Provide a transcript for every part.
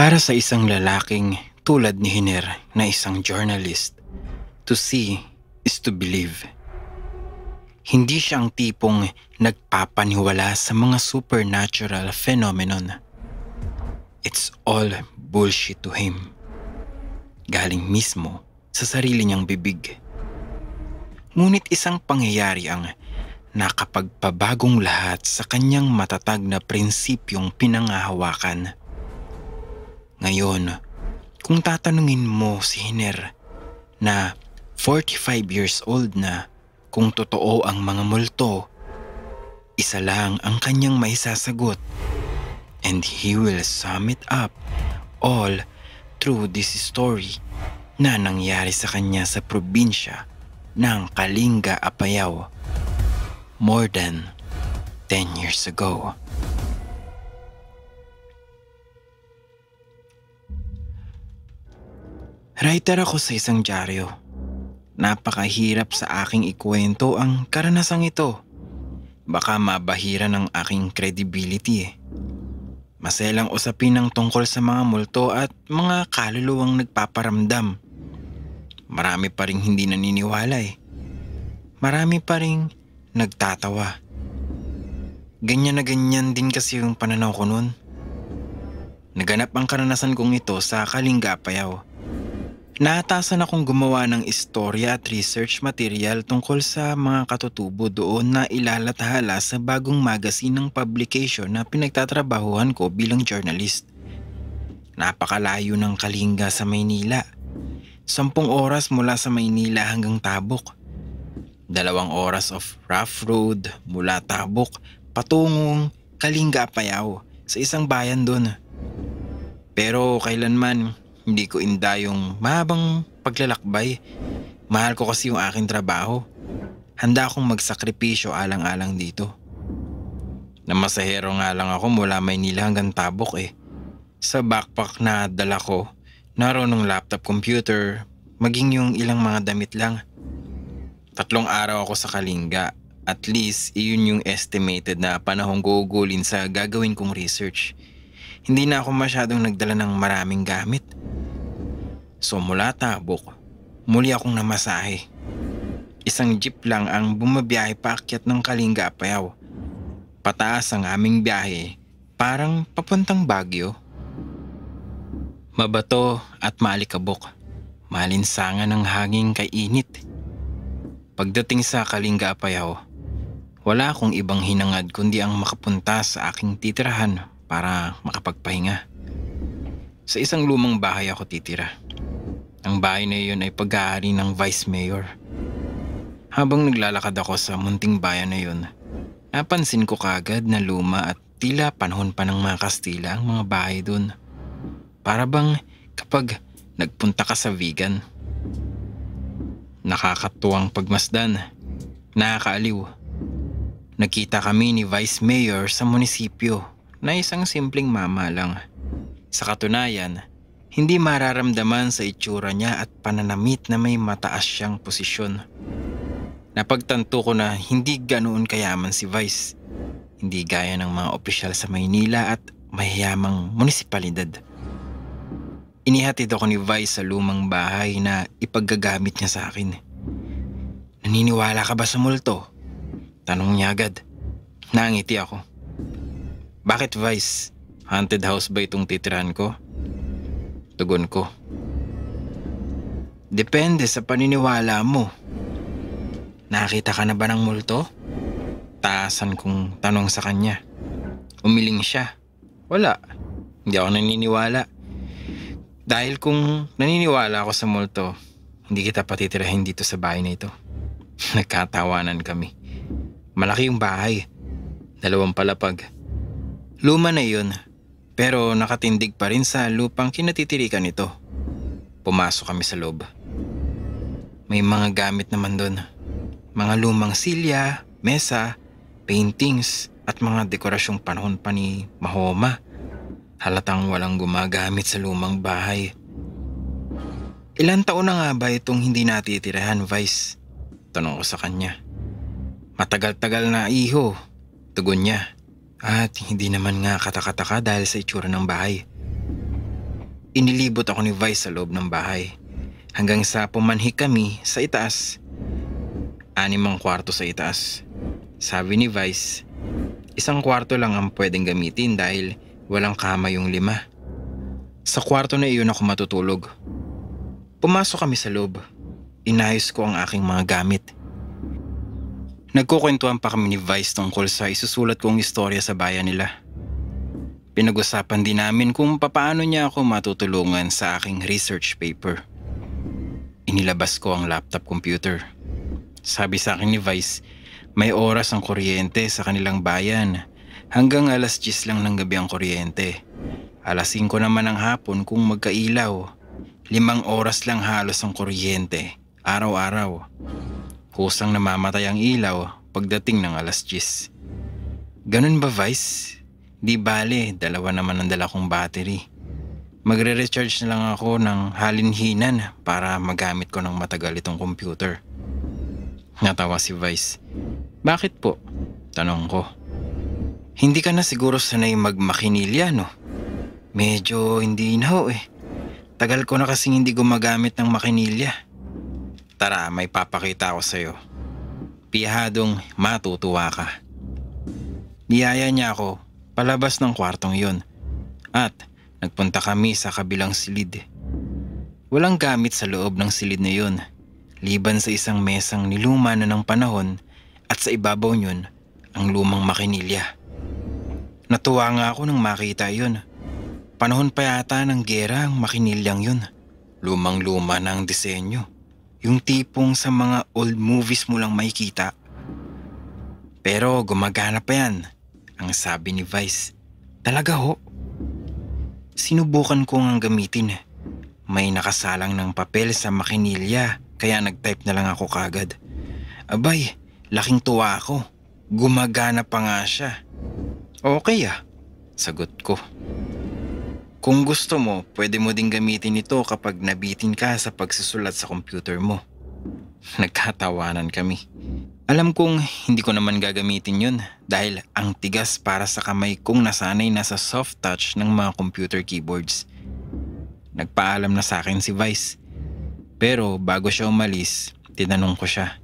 Para sa isang lalaking tulad ni Hiner na isang journalist, to see is to believe. Hindi siya ang tipong nagpapaniwala sa mga supernatural phenomenon. It's all bullshit to him. Galing mismo sa sarili niyang bibig. Ngunit isang pangyayari ang nakapagpabagong lahat sa kanyang matatag na prinsipyong pinangahawakan. Ngayon, kung tatanungin mo si Hiner na 45 years old na kung totoo ang mga multo, isa lang ang kanyang maisasagot and he will sum it up all through this story na nangyari sa kanya sa probinsya ng Kalinga Apayaw more than 10 years ago. Writer ako sa isang dyaryo. Napakahirap sa aking ikwento ang karanasang ito. Baka mabahira ng aking credibility eh. Maselang usapin ang tungkol sa mga multo at mga kaluluwang nagpaparamdam. Marami pa rin hindi naniniwala eh. Marami pa rin nagtatawa. Ganyan na ganyan din kasi yung pananaw ko noon. Naganap ang karanasan kong ito sa Kalinga Payaw Naatasan akong gumawa ng istorya at research material tungkol sa mga katutubo doon na ilalathala sa bagong magazine ng publication na pinagtatrabahuhan ko bilang journalist. Napakalayo ng Kalinga sa Maynila. Sampung oras mula sa Maynila hanggang Tabok. Dalawang oras of rough road mula Tabok patungong Kalinga Payao sa isang bayan doon. Pero kailanman hindi ko inda yung mahabang paglalakbay. Mahal ko kasi yung aking trabaho. Handa akong magsakripisyo alang-alang dito. Namasahero nga lang ako mula Maynila hanggang Tabok eh. Sa backpack na dala ko, naroon ng laptop computer, maging yung ilang mga damit lang. Tatlong araw ako sa Kalinga. At least, iyon yung estimated na panahong gugulin sa gagawin kong research hindi na ako masyadong nagdala ng maraming gamit. So mula tabok, muli akong namasahe. Isang jeep lang ang bumabiyahe paakyat ng Kalinga Apayaw. Pataas ang aming biyahe, parang papuntang Bagyo. Mabato at malikabok. malinsangan ng hangin kay init. Pagdating sa Kalinga Apayaw, wala akong ibang hinangad kundi ang makapunta sa aking titirahan para makapagpahinga. Sa isang lumang bahay ako titira. Ang bahay na iyon ay pag-aari ng vice mayor. Habang naglalakad ako sa munting bayan na iyon, napansin ko kagad na luma at tila panahon pa ng mga Kastila ang mga bahay doon. Para bang kapag nagpunta ka sa vegan. Nakakatuwang pagmasdan. Nakakaaliw. Nakita kami ni Vice Mayor sa munisipyo na isang simpleng mama lang. Sa katunayan, hindi mararamdaman sa itsura niya at pananamit na may mataas siyang posisyon. Napagtanto ko na hindi ganoon kayaman si Vice. Hindi gaya ng mga opisyal sa Maynila at mahiyamang munisipalidad. Inihatid ako ni Vice sa lumang bahay na ipagagamit niya sa akin. Naniniwala ka ba sa multo? Tanong niya agad. Nangiti ako. Bakit Vice? Haunted house ba itong titirahan ko? Tugon ko. Depende sa paniniwala mo. Nakita ka na ba ng multo? Taasan kong tanong sa kanya. Umiling siya. Wala. Hindi ako naniniwala. Dahil kung naniniwala ako sa multo, hindi kita patitirahin dito sa bahay na ito. Nagkatawanan kami. Malaki yung bahay. Dalawang palapag. Luma na iyon, pero nakatindig pa rin sa lupang kinatitirikan nito. Pumasok kami sa loob. May mga gamit naman doon. Mga lumang silya, mesa, paintings at mga dekorasyong panahon pa ni Mahoma. Halatang walang gumagamit sa lumang bahay. Ilan taon na nga ba itong hindi natitirahan, Vice? Tanong ko sa kanya. Matagal-tagal na iho, tugon niya. At hindi naman nga katakataka dahil sa itsura ng bahay. Inilibot ako ni Vice sa loob ng bahay. Hanggang sa pumanhi kami sa itaas. Animang kwarto sa itaas. Sabi ni Vice, isang kwarto lang ang pwedeng gamitin dahil walang kama yung lima. Sa kwarto na iyon ako matutulog. Pumasok kami sa loob. Inayos ko ang aking mga gamit. Nagkukwentuhan pa kami ni Vice tungkol sa isusulat kong istorya sa bayan nila. Pinag-usapan din namin kung papaano niya ako matutulungan sa aking research paper. Inilabas ko ang laptop computer. Sabi sa akin ni Vice, may oras ang kuryente sa kanilang bayan. Hanggang alas 10 lang ng gabi ang kuryente. Alas 5 naman ng hapon kung magkailaw. Limang oras lang halos ang kuryente, araw-araw. Kusang namamatay ang ilaw pagdating ng alas 10. Ganun ba Vice? Di bale, dalawa naman ang dala kong battery. Magre-recharge na lang ako ng halinhinan para magamit ko ng matagal itong computer. Natawa si Vice. Bakit po? Tanong ko. Hindi ka na siguro sanay magmakinilya, no? Medyo hindi na ho eh. Tagal ko na kasing hindi gumagamit ng makinilya. Tara, may papakita ako sa iyo. Pihadong matutuwa ka. Niyaya niya ako palabas ng kwartong yun. At nagpunta kami sa kabilang silid. Walang gamit sa loob ng silid na yun. Liban sa isang mesang niluma na ng panahon at sa ibabaw niyon ang lumang makinilya. Natuwa nga ako nang makita yun. Panahon pa yata ng gera ang makinilyang yun. Lumang-luma na ang disenyo. Yung tipong sa mga old movies mo lang makikita. Pero gumagana pa yan, ang sabi ni Vice. Talaga ho. Sinubukan ko ngang gamitin. May nakasalang ng papel sa makinilya kaya nag-type na lang ako kagad. Abay, laking tuwa ako. Gumagana pa nga siya. Okay ah, sagot ko. Kung gusto mo, pwede mo ding gamitin ito kapag nabitin ka sa pagsusulat sa computer mo. Nagkatawanan kami. Alam kong hindi ko naman gagamitin yun dahil ang tigas para sa kamay kong nasanay na sa soft touch ng mga computer keyboards. Nagpaalam na sa akin si Vice. Pero bago siya umalis, tinanong ko siya.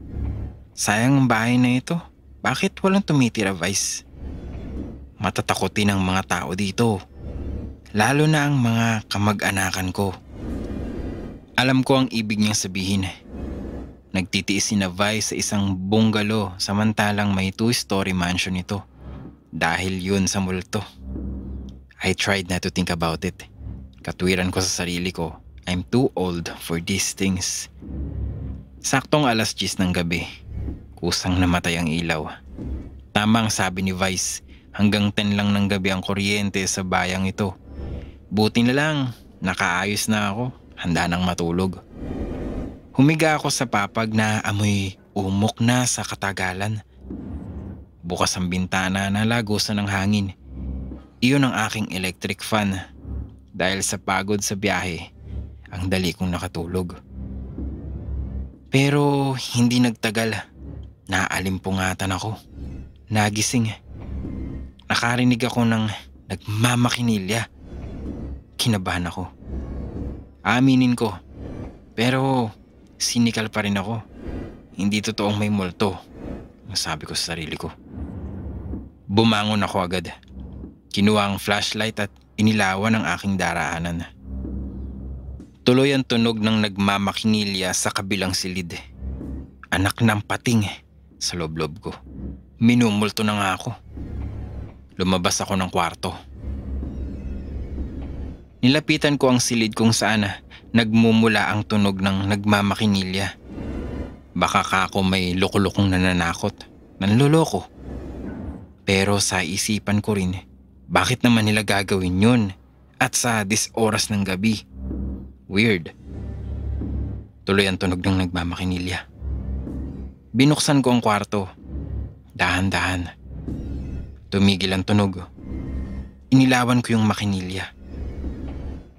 Sayang ang bahay na ito. Bakit walang tumitira, Vice? Matatakotin ang mga tao dito lalo na ang mga kamag-anakan ko. Alam ko ang ibig niyang sabihin. Eh. Nagtitiis si Navay sa isang bungalow samantalang may two-story mansion ito. Dahil yun sa multo. I tried not to think about it. Katwiran ko sa sarili ko, I'm too old for these things. Saktong alas 10 ng gabi, kusang namatay ang ilaw. Tama ang sabi ni Vice, hanggang 10 lang ng gabi ang kuryente sa bayang ito. Buti na lang, nakaayos na ako. Handa nang matulog. Humiga ako sa papag na amoy umok na sa katagalan. Bukas ang bintana na lagusan ng hangin. Iyon ang aking electric fan. Dahil sa pagod sa biyahe, ang dali kong nakatulog. Pero hindi nagtagal, naalimpungatan ako. Nagising. Nakarinig ako ng nagmamakinilya Kinabahan ako. Aminin ko. Pero sinikal pa rin ako. Hindi totoong may multo. Masabi ko sa sarili ko. Bumangon ako agad. Kinuha ang flashlight at inilawan ang aking daraanan. Tuloy ang tunog ng nagmamakingilya sa kabilang silid. Anak ng pating sa loblob loob ko. Minumulto na nga ako. Lumabas ako ng kwarto. Nilapitan ko ang silid kung saan nagmumula ang tunog ng nagmamakinilya. Baka ka ako may lokolokong nananakot, nanloloko. Pero sa isipan ko rin, bakit naman nila gagawin yun? At sa dis oras ng gabi? Weird. Tuloy ang tunog ng nagmamakinilya. Binuksan ko ang kwarto. Dahan-dahan. Tumigil ang tunog. Inilawan ko yung makinilya.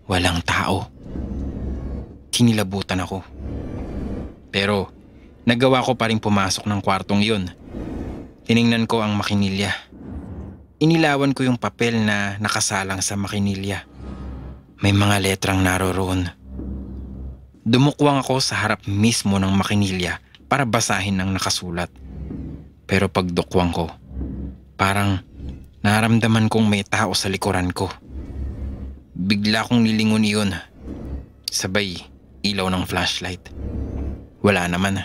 Walang tao. Kinilabutan ako. Pero nagawa ko pa rin pumasok ng kwartong yun. Tiningnan ko ang makinilya. Inilawan ko yung papel na nakasalang sa makinilya. May mga letrang naroroon. Dumukwang ako sa harap mismo ng makinilya para basahin ang nakasulat. Pero pagdukwang ko, parang naramdaman kong may tao sa likuran ko. Bigla kong nilingon iyon. Sabay, ilaw ng flashlight. Wala naman.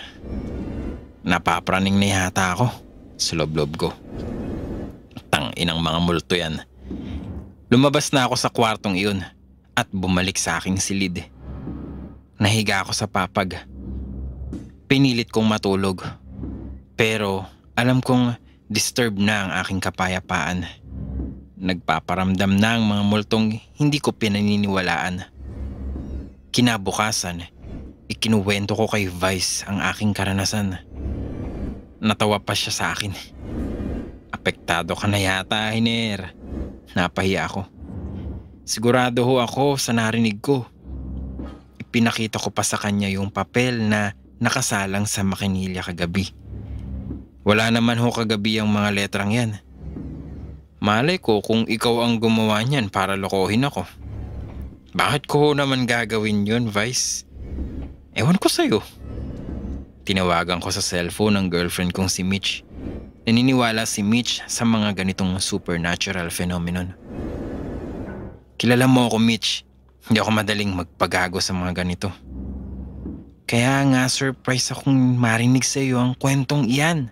Napapraning na yata ako sa loob-loob ko. Tang inang mga multo yan. Lumabas na ako sa kwartong iyon at bumalik sa aking silid. Nahiga ako sa papag. Pinilit kong matulog. Pero alam kong disturbed na ang aking kapayapaan. Nagpaparamdam na ang mga multong hindi ko pinaniniwalaan. Kinabukasan, ikinuwento ko kay Vice ang aking karanasan. Natawa pa siya sa akin. Apektado ka na yata, Hiner. Napahiya ako. Sigurado ho ako sa narinig ko. Ipinakita ko pa sa kanya yung papel na nakasalang sa makinilya kagabi. Wala naman ho kagabi ang mga letrang yan. Malay ko kung ikaw ang gumawa niyan para lokohin ako. Bakit ko naman gagawin yun, Vice? Ewan ko sa'yo. Tinawagan ko sa cellphone ng girlfriend kong si Mitch. Naniniwala si Mitch sa mga ganitong supernatural phenomenon. Kilala mo ako, Mitch. Hindi ako madaling magpagago sa mga ganito. Kaya nga surprise akong marinig sa iyo ang kwentong iyan.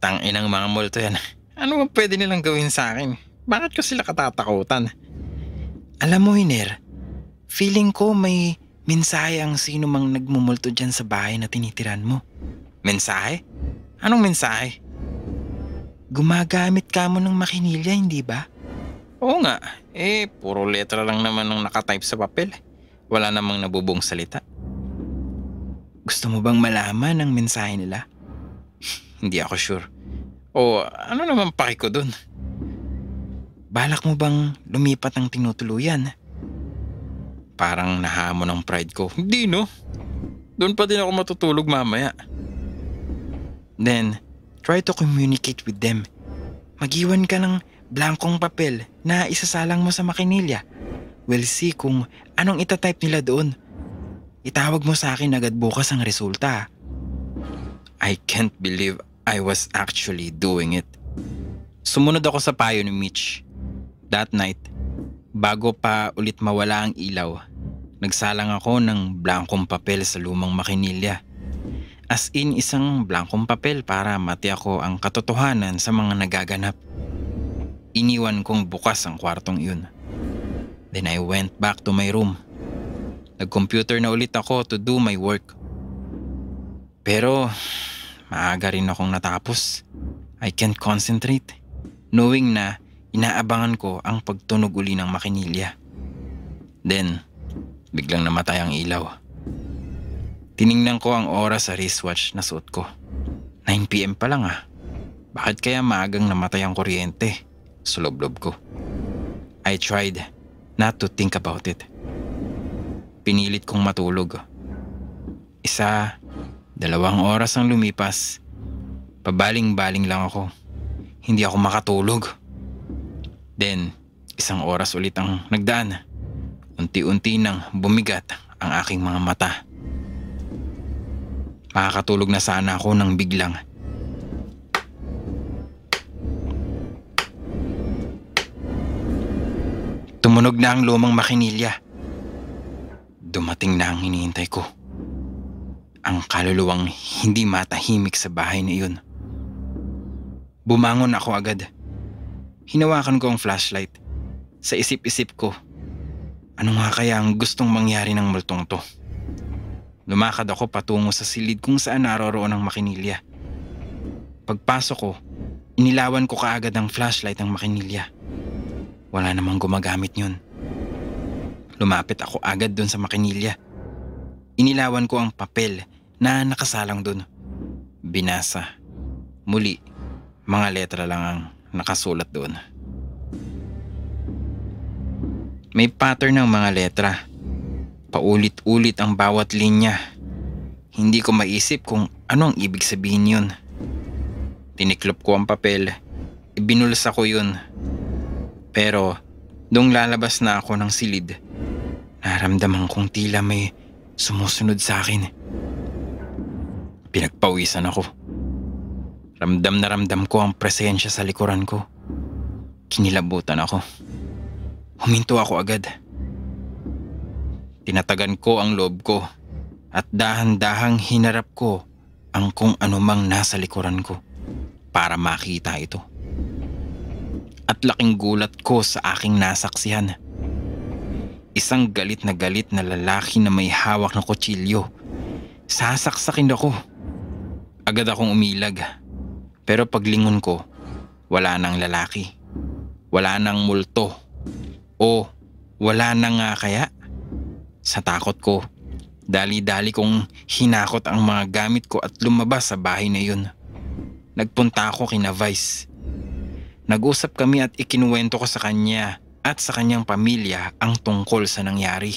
Tangin ang mga multo yan. Ano ang pwede nilang gawin sa akin? Bakit ko sila katatakutan? Alam mo, Hiner, feeling ko may mensahe ang sino mang nagmumulto dyan sa bahay na tinitiran mo. Mensahe? Anong mensahe? Gumagamit ka mo ng makinilya, hindi ba? Oo nga. Eh, puro letra lang naman ang nakatype sa papel. Wala namang nabubong salita. Gusto mo bang malaman ang mensahe nila? Hindi ako sure. O ano naman paki ko dun? Balak mo bang lumipat ng tinutuluyan? Parang nahamon ng pride ko. Hindi no. Doon pa din ako matutulog mamaya. Then, try to communicate with them. Magiwan ka ng blankong papel na isasalang mo sa makinilya. We'll see kung anong itatype nila doon. Itawag mo sa akin agad bukas ang resulta. I can't believe I was actually doing it. Sumunod ako sa payo ni Mitch. That night, bago pa ulit mawala ang ilaw, nagsalang ako ng blankong papel sa lumang makinilya. As in isang blankong papel para mati ako ang katotohanan sa mga nagaganap. Iniwan kong bukas ang kwartong iyon. Then I went back to my room. Nag-computer na ulit ako to do my work. Pero maaga rin akong natapos. I can't concentrate, knowing na inaabangan ko ang pagtunog uli ng makinilya. Then, biglang namatay ang ilaw. Tiningnan ko ang oras sa wristwatch na suot ko. 9pm pa lang ah. Bakit kaya maagang namatay ang kuryente? Sulob-lob ko. I tried not to think about it. Pinilit kong matulog. Isa, Dalawang oras ang lumipas. Pabaling-baling lang ako. Hindi ako makatulog. Then, isang oras ulit ang nagdaan. Unti-unti nang bumigat ang aking mga mata. Makakatulog na sana ako nang biglang. Tumunog na ang lumang makinilya. Dumating na ang hinihintay ko ang kaluluwang hindi matahimik sa bahay na iyon. Bumangon ako agad. Hinawakan ko ang flashlight. Sa isip-isip ko, ano nga kaya ang gustong mangyari ng multong to? Lumakad ako patungo sa silid kung saan naroroon ang makinilya. Pagpasok ko, inilawan ko kaagad ang flashlight ng makinilya. Wala namang gumagamit yun. Lumapit ako agad doon sa makinilya. Inilawan ko ang papel na nakasalang dun. Binasa. Muli, mga letra lang ang nakasulat doon. May pattern ng mga letra. Paulit-ulit ang bawat linya. Hindi ko maisip kung ano ang ibig sabihin yun. Tiniklop ko ang papel. Ibinulsa ko yun. Pero, nung lalabas na ako ng silid, naramdaman kong tila may sumusunod sa akin. Pinagpawisan ako. Ramdam na ramdam ko ang presensya sa likuran ko. Kinilabutan ako. Huminto ako agad. Tinatagan ko ang loob ko at dahan-dahang hinarap ko ang kung anumang nasa likuran ko para makita ito. At laking gulat ko sa aking nasaksihan. Isang galit na galit na lalaki na may hawak na kutsilyo. Sasaksakin ako. Agad akong umilag. Pero paglingon ko, wala nang lalaki. Wala nang multo. O wala na nga kaya? Sa takot ko, dali-dali kong hinakot ang mga gamit ko at lumabas sa bahay na yun. Nagpunta ako kina Vice. Nag-usap kami at ikinuwento ko sa kanya at sa kanyang pamilya ang tungkol sa nangyari.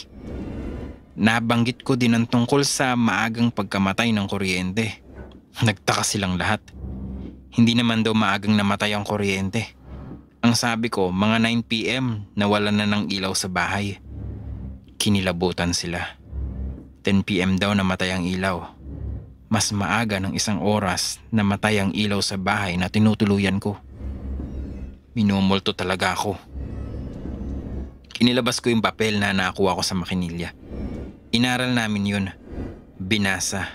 Nabanggit ko din ang tungkol sa maagang pagkamatay ng kuryente. Nagtaka silang lahat. Hindi naman daw maagang namatay ang kuryente. Ang sabi ko, mga 9pm, nawala na ng ilaw sa bahay. Kinilabutan sila. 10pm daw namatay ang ilaw. Mas maaga ng isang oras namatay ang ilaw sa bahay na tinutuluyan ko. Minumulto talaga ako. Kinilabas ko yung papel na nakuha ko sa makinilya. Inaral namin yun. Binasa.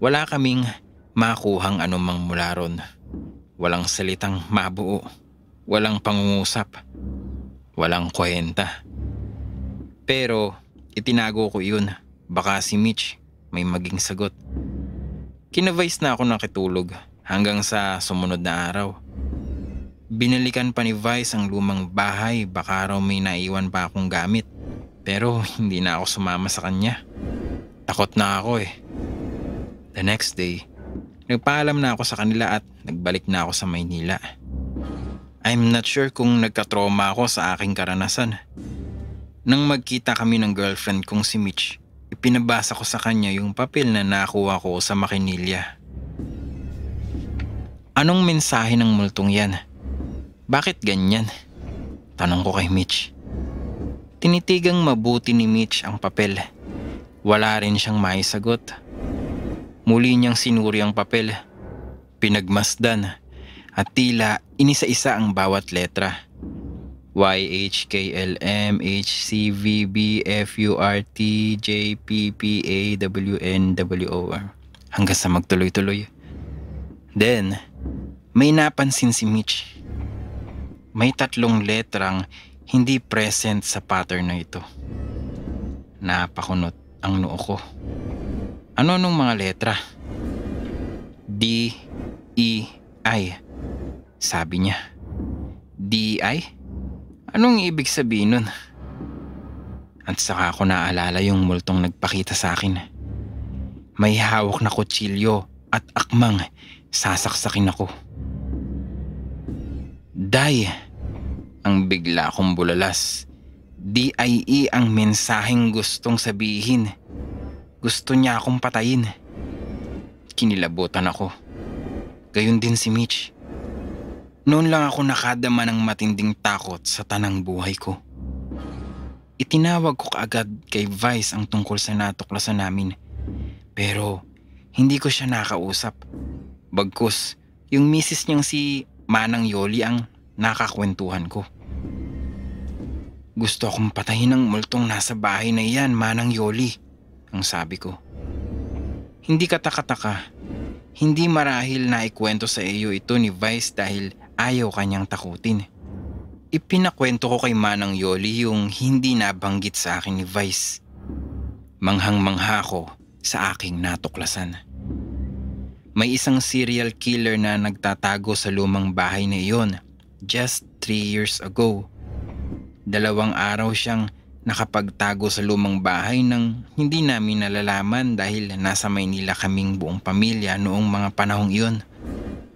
Wala kaming makuhang anumang mula ron. Walang salitang mabuo. Walang pangungusap. Walang kwenta. Pero itinago ko yun. Baka si Mitch may maging sagot. Kinavice na ako nakitulog hanggang sa sumunod na araw. Binalikan pa ni Vice ang lumang bahay baka raw may naiwan pa akong gamit. Pero hindi na ako sumama sa kanya. Takot na ako eh. The next day, nagpaalam na ako sa kanila at nagbalik na ako sa Maynila. I'm not sure kung nagka-trauma ako sa aking karanasan. Nang magkita kami ng girlfriend kong si Mitch, ipinabasa ko sa kanya yung papel na nakuha ko sa makinilya. Anong mensahe ng multong yan? Bakit ganyan? Tanong ko kay Mitch. Tinitigang mabuti ni Mitch ang papel. Wala rin siyang maisagot. sagot. Muli niyang sinuri ang papel. Pinagmasdan at tila inisa-isa ang bawat letra. y h h k l m c v b f u r t j p p YHKLM, HCVB, FURT, JPPA, WNWOR. Hanggang sa magtuloy-tuloy. Then, may napansin si Mitch. May tatlong letrang hindi present sa pattern na ito. Napakunot ang noo ko. Ano nung mga letra? D, E, I. Sabi niya. D, I? Anong ibig sabihin nun? At saka ako naalala yung multong nagpakita sa akin. May hawak na kutsilyo at akmang sasaksakin ako. Day! Ang bigla kong bulalas. D-I-E ang mensaheng gustong sabihin gusto niya akong patayin. Kinilabutan ako. Gayon din si Mitch. Noon lang ako nakadama ng matinding takot sa tanang buhay ko. Itinawag ko kaagad kay Vice ang tungkol sa natuklasan namin. Pero hindi ko siya nakausap. Bagkus, yung misis niyang si Manang Yoli ang nakakwentuhan ko. Gusto akong patayin ng multong nasa bahay na iyan, Manang Yoli ang sabi ko. Hindi katakataka. Hindi marahil na ikwento sa iyo ito ni Vice dahil ayaw kanyang takutin. Ipinakwento ko kay Manang Yoli yung hindi nabanggit sa akin ni Vice. Manghang-mangha ko sa aking natuklasan. May isang serial killer na nagtatago sa lumang bahay na iyon just three years ago. Dalawang araw siyang Nakapagtago sa lumang bahay nang hindi namin nalalaman dahil nasa Maynila kaming buong pamilya noong mga panahong iyon.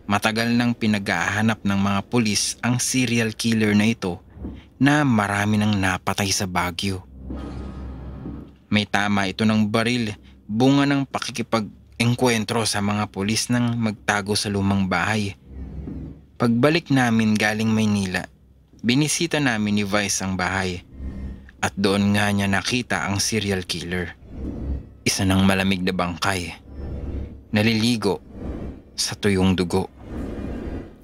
Matagal nang pinag-aahanap ng mga pulis ang serial killer na ito na marami nang napatay sa Baguio. May tama ito ng baril, bunga ng pakikipag-engkwentro sa mga pulis nang magtago sa lumang bahay. Pagbalik namin galing Maynila, binisita namin ni Vice ang bahay at doon nga niya nakita ang serial killer. Isa ng malamig na bangkay. Naliligo sa tuyong dugo.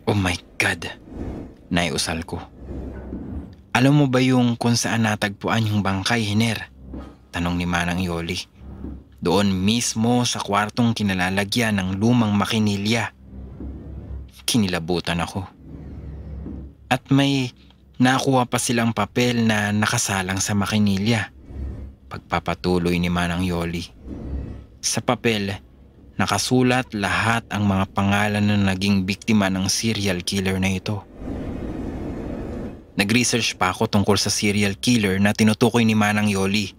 Oh my God! Naiusal ko. Alam mo ba yung kung saan natagpuan yung bangkay, Hiner? Tanong ni Manang Yoli. Doon mismo sa kwartong kinalalagyan ng lumang makinilya. Kinilabutan ako. At may nakuha pa silang papel na nakasalang sa makinilya. Pagpapatuloy ni Manang Yoli. Sa papel, nakasulat lahat ang mga pangalan na naging biktima ng serial killer na ito. Nag-research pa ako tungkol sa serial killer na tinutukoy ni Manang Yoli.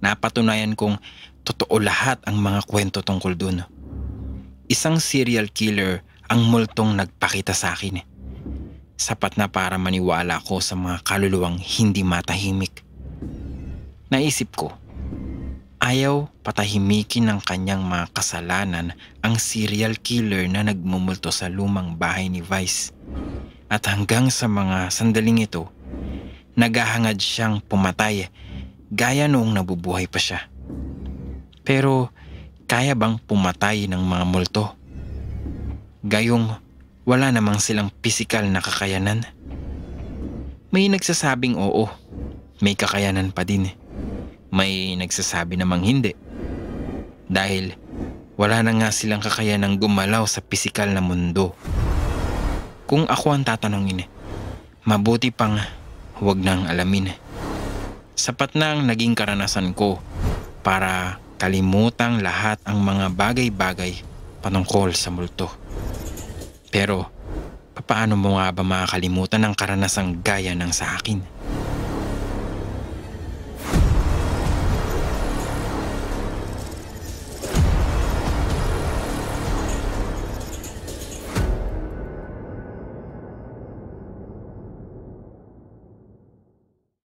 Napatunayan kong totoo lahat ang mga kwento tungkol dun. Isang serial killer ang multong nagpakita sa akin eh. Sapat na para maniwala ko sa mga kaluluwang hindi matahimik. Naisip ko, ayaw patahimikin ng kanyang mga kasalanan ang serial killer na nagmumulto sa lumang bahay ni Vice. At hanggang sa mga sandaling ito, naghahangad siyang pumatay gaya noong nabubuhay pa siya. Pero kaya bang pumatay ng mga multo? Gayong wala namang silang pisikal na kakayanan. May nagsasabing oo, may kakayanan pa din. May nagsasabi namang hindi. Dahil wala na nga silang kakayanang gumalaw sa pisikal na mundo. Kung ako ang tatanungin, mabuti pang huwag nang alamin. Sapat na ang naging karanasan ko para kalimutang lahat ang mga bagay-bagay patungkol sa multo. Pero paano mo nga ba makakalimutan ang karanasang gaya ng sa akin?